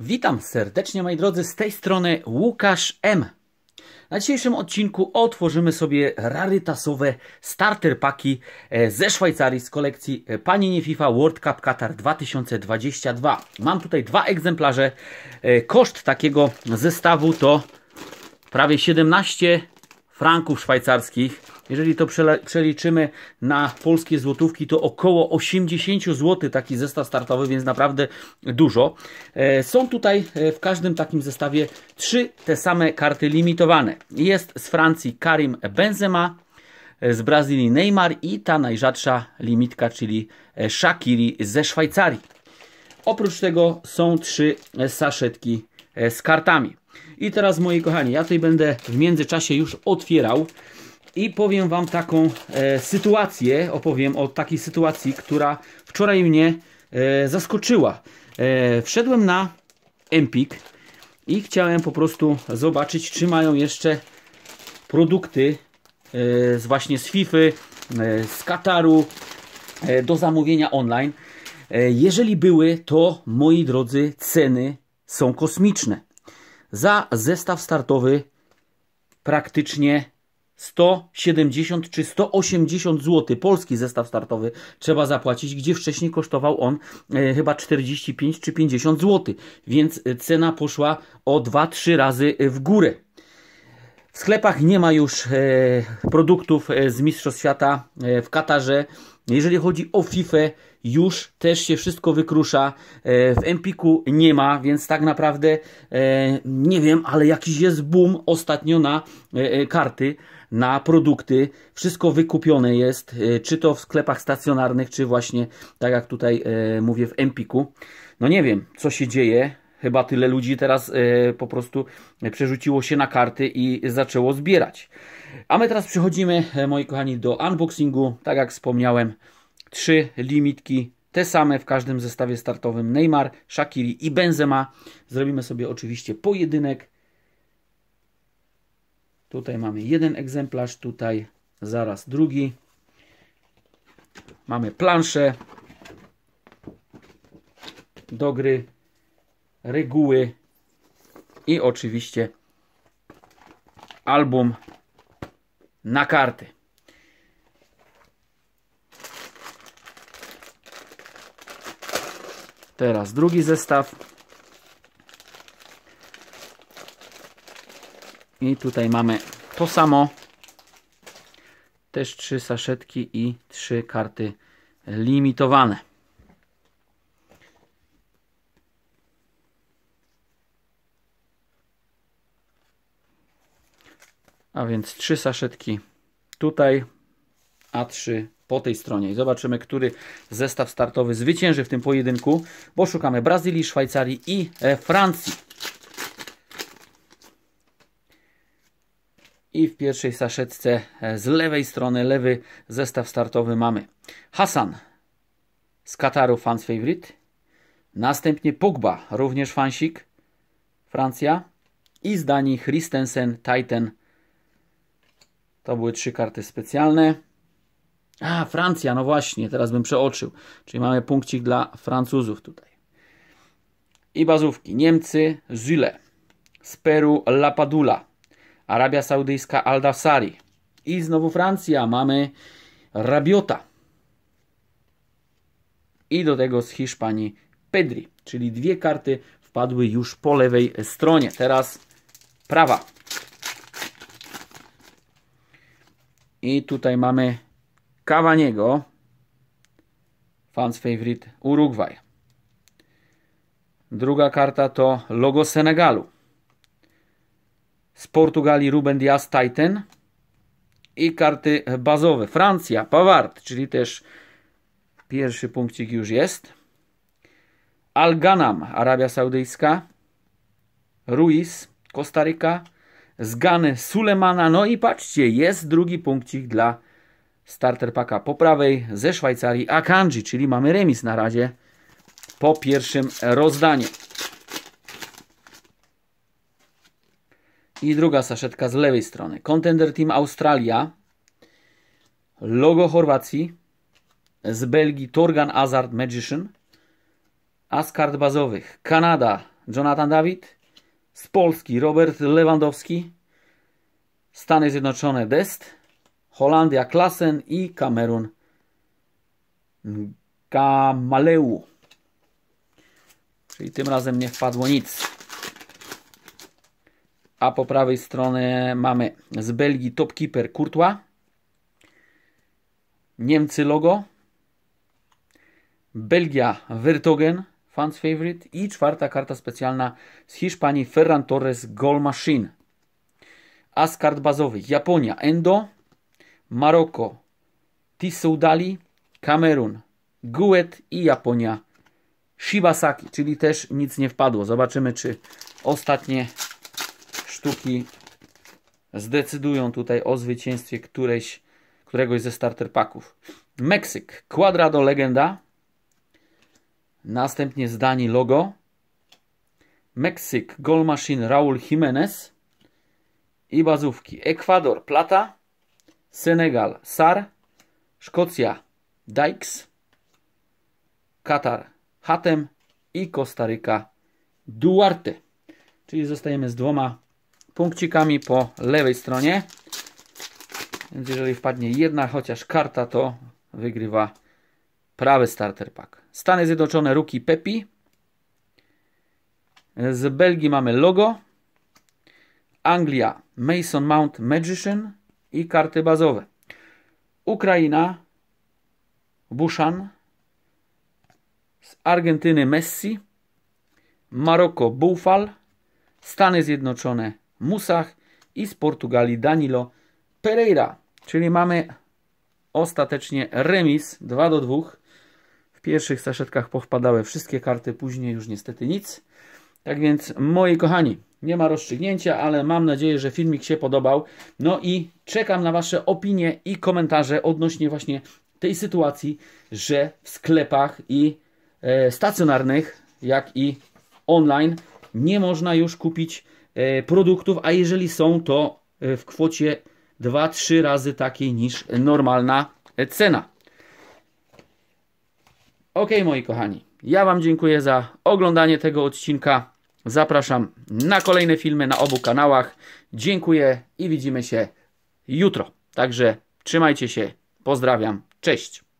Witam serdecznie moi drodzy, z tej strony Łukasz M. Na dzisiejszym odcinku otworzymy sobie rarytasowe starter paki e, ze Szwajcarii z kolekcji e, Panini FIFA World Cup Qatar 2022. Mam tutaj dwa egzemplarze. E, koszt takiego zestawu to prawie 17 franków szwajcarskich. Jeżeli to przeliczymy na polskie złotówki, to około 80 zł taki zestaw startowy, więc naprawdę dużo. E, są tutaj e, w każdym takim zestawie trzy te same karty limitowane. Jest z Francji Karim Benzema, e, z Brazylii Neymar i ta najrzadsza limitka, czyli Shakiri ze Szwajcarii. Oprócz tego są trzy saszetki z kartami. I teraz moi kochani, ja tutaj będę w międzyczasie już otwierał i powiem Wam taką e, sytuację, opowiem o takiej sytuacji, która wczoraj mnie e, zaskoczyła. E, wszedłem na Empik i chciałem po prostu zobaczyć, czy mają jeszcze produkty e, z właśnie z FIFA, e, z Kataru e, do zamówienia online. Jeżeli były, to moi drodzy, ceny są kosmiczne. Za zestaw startowy praktycznie 170 czy 180 zł polski zestaw startowy trzeba zapłacić, gdzie wcześniej kosztował on e, chyba 45 czy 50 zł, więc e, cena poszła o 2-3 razy e, w górę. W sklepach nie ma już e, produktów e, z Mistrzostw Świata w Katarze. Jeżeli chodzi o FIFA, już też się wszystko wykrusza. W Empiku nie ma, więc tak naprawdę nie wiem, ale jakiś jest boom ostatnio na karty na produkty. Wszystko wykupione jest, e, czy to w sklepach stacjonarnych, czy właśnie, tak jak tutaj e, mówię, w Empiku. No nie wiem, co się dzieje. Chyba tyle ludzi teraz e, po prostu przerzuciło się na karty i zaczęło zbierać. A my teraz przechodzimy, moi kochani, do unboxingu. Tak jak wspomniałem, trzy limitki te same w każdym zestawie startowym Neymar, Shakiri i Benzema. Zrobimy sobie oczywiście pojedynek Tutaj mamy jeden egzemplarz, tutaj zaraz drugi. Mamy planszę do gry, reguły i oczywiście album na karty. Teraz drugi zestaw. I tutaj mamy to samo. Też trzy saszetki i trzy karty limitowane. A więc trzy saszetki tutaj, a trzy po tej stronie. I zobaczymy, który zestaw startowy zwycięży w tym pojedynku, bo szukamy Brazylii, Szwajcarii i e, Francji. i w pierwszej saszetce e, z lewej strony, lewy zestaw startowy mamy Hasan z Kataru fans favorite, następnie Pogba, również fansik, Francja i z Danii Christensen, Titan. To były trzy karty specjalne. A, Francja, no właśnie, teraz bym przeoczył. Czyli mamy punkcik dla Francuzów tutaj. I bazówki. Niemcy, Zyle. Z Peru, Lapadula. Arabia Saudyjska Al-Dawsari. I znowu Francja, mamy Rabiota. I do tego z Hiszpanii Pedri, czyli dwie karty wpadły już po lewej stronie. Teraz prawa. I tutaj mamy Cavaniego, fans favorite Urugwaj. Druga karta to logo Senegalu z Portugalii Ruben Dias Titan i karty bazowe Francja Pavard, czyli też pierwszy punkcik już jest. Al Ghanam Arabia Saudyjska, Ruiz Kostaryka, Zgany Sulemana, no i patrzcie, jest drugi punkcik dla starter paka po prawej ze Szwajcarii Akanji, czyli mamy remis na razie po pierwszym rozdaniu. I druga saszetka z lewej strony. Contender Team Australia. Logo Chorwacji. Z Belgii Torgan Azard Magician. A z kart bazowych Kanada Jonathan David. Z Polski Robert Lewandowski. Stany Zjednoczone Dest. Holandia Klassen i Kamerun Kamaleu. Czyli tym razem nie wpadło nic a po prawej stronie mamy z Belgii topkeeper Kurtła, Niemcy logo, Belgia Vertogen, fans favorite i czwarta karta specjalna z Hiszpanii Ferran Torres Goal Machine. A z kart bazowych Japonia Endo, Maroko Tissoudali, Kamerun Guet i Japonia Shibasaki, czyli też nic nie wpadło. Zobaczymy, czy ostatnie sztuki zdecydują tutaj o zwycięstwie którejś, któregoś ze starter packów. Meksyk, Quadrado Legenda, następnie z Danii Logo, Meksyk, Goal Machine Raul Jimenez i bazówki Ekwador Plata, Senegal Sar, Szkocja Dykes, Katar Hatem i Kostaryka Duarte. Czyli zostajemy z dwoma punkcikami po lewej stronie. Więc jeżeli wpadnie jedna chociaż karta, to wygrywa prawy starter pack. Stany Zjednoczone Ruki Pepi. Z Belgii mamy logo. Anglia Mason Mount Magician i karty bazowe. Ukraina Busan, Z Argentyny Messi. Maroko Bufal. Stany Zjednoczone Musach i z Portugalii Danilo Pereira. Czyli mamy ostatecznie remis 2 do 2. W pierwszych saszetkach powpadały wszystkie karty, później już niestety nic. Tak więc, moi kochani, nie ma rozstrzygnięcia, ale mam nadzieję, że filmik się podobał. No i czekam na Wasze opinie i komentarze odnośnie właśnie tej sytuacji, że w sklepach i e, stacjonarnych, jak i online nie można już kupić E, produktów, a jeżeli są, to e, w kwocie 2-3 razy takiej niż normalna cena. Ok, moi kochani, ja Wam dziękuję za oglądanie tego odcinka. Zapraszam na kolejne filmy na obu kanałach. Dziękuję i widzimy się jutro. Także trzymajcie się. Pozdrawiam. Cześć.